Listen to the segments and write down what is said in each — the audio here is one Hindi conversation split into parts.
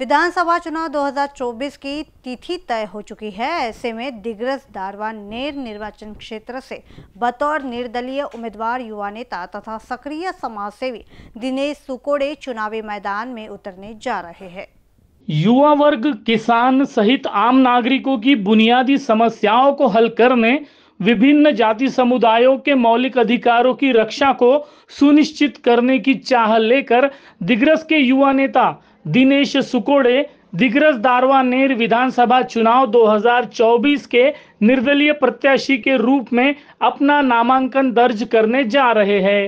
विधानसभा चुनाव 2024 की तिथि तय हो चुकी है ऐसे में दिग्रस दारवा नेर निर्वाचन क्षेत्र से बतौर निर्दलीय उम्मीदवार युवा नेता तथा सक्रिय समाजसेवी दिनेश सुकोड़े चुनावी मैदान में उतरने जा रहे हैं युवा वर्ग किसान सहित आम नागरिकों की बुनियादी समस्याओं को हल करने विभिन्न जाति समुदायों के मौलिक अधिकारों की रक्षा को सुनिश्चित करने की चाह लेकर दिग्रस के युवा नेता दिनेश सुकोड़े दिग्रस नेर विधानसभा चुनाव 2024 के निर्दलीय प्रत्याशी के रूप में अपना नामांकन दर्ज करने जा रहे हैं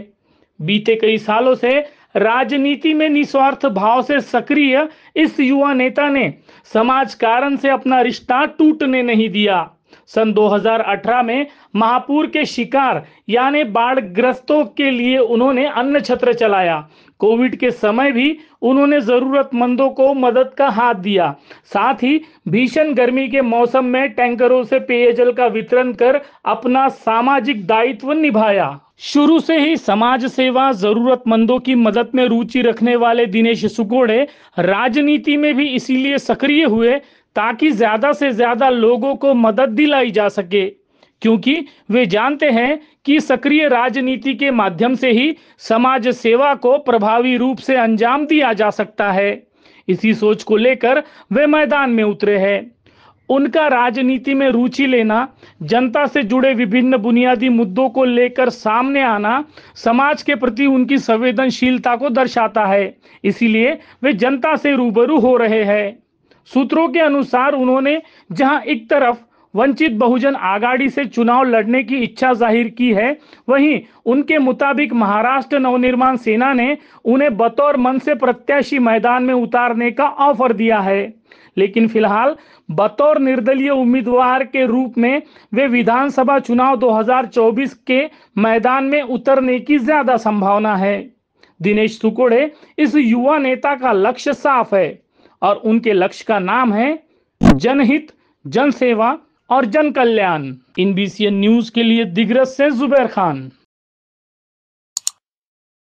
बीते कई सालों से राजनीति में निस्वार्थ भाव से सक्रिय इस युवा नेता ने समाज कारण से अपना रिश्ता टूटने नहीं दिया सन 2018 में महापुर के शिकार यानी बाढ़ ग्रस्तों के लिए उन्होंने अन्न छत्र चलाया कोविड के समय भी उन्होंने जरूरतमंदों को मदद का हाथ दिया साथ ही भीषण गर्मी के मौसम में टैंकरों से पेयजल का वितरण कर अपना सामाजिक दायित्व निभाया शुरू से ही समाज सेवा जरूरतमंदों की मदद में रुचि रखने वाले दिनेश सुकोड़े राजनीति में भी इसीलिए सक्रिय हुए ताकि ज्यादा से ज्यादा लोगों को मदद दिलाई जा सके क्योंकि वे जानते हैं कि सक्रिय राजनीति के माध्यम से ही समाज सेवा को प्रभावी रूप से अंजाम दिया जा सकता है इसी सोच को लेकर वे मैदान में उतरे हैं उनका राजनीति में रुचि लेना जनता से जुड़े विभिन्न बुनियादी मुद्दों को लेकर सामने आना समाज के प्रति उनकी संवेदनशीलता को दर्शाता है इसीलिए वे जनता से रूबरू हो रहे हैं सूत्रों के अनुसार उन्होंने जहां एक तरफ वंचित बहुजन आघाड़ी से चुनाव लड़ने की इच्छा जाहिर की है वहीं उनके मुताबिक महाराष्ट्र नवनिर्माण सेना ने उन्हें बतौर मन से प्रत्याशी मैदान में उतारने का ऑफर दिया है लेकिन फिलहाल बतौर निर्दलीय उम्मीदवार के रूप में वे विधानसभा चुनाव 2024 के मैदान में उतरने की ज्यादा संभावना है दिनेश सुकोड़े इस युवा नेता का लक्ष्य साफ है और उनके लक्ष्य का नाम है जनहित जनसेवा और जन कल्याण इन बीसीएन न्यूज के लिए दिग्रस से जुबैर खान